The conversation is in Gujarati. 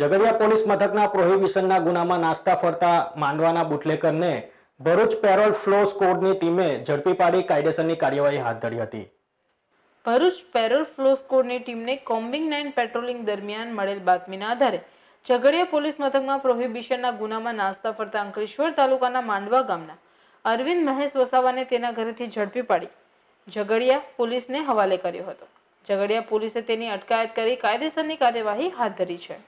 ઝઘડિયા પોલીસ મથકના પ્રોહિબિશનના ગુનામાં નાસ્તા ફરતા માંડવાના બુટલેકરને ભરૂચ પેરોલ ફ્લો સ્કોડની ટીમે ઝડપી પાડી કાયદેસરની કાર્યવાહી હાથ ધરી હતી ભરૂચ પેરોલ ફ્લો સ્કોડની ટીમને કોમ્બિંગ નાઇન પેટ્રોલિંગ દરમિયાન મળેલ બાતમીના આધારે ઝઘડિયા પોલીસ મથકમાં પ્રોહિબિશનના ગુનામાં નાસ્તા ફરતા અંકલેશ્વર તાલુકાના માંડવા ગામના અરવિંદ મહેશ વસાવાને તેના ઘરેથી ઝડપી પાડી ઝઘડિયા પોલીસને હવાલે કર્યો હતો ઝઘડિયા પોલીસે તેની અટકાયત કરી કાયદેસરની કાર્યવાહી હાથ ધરી છે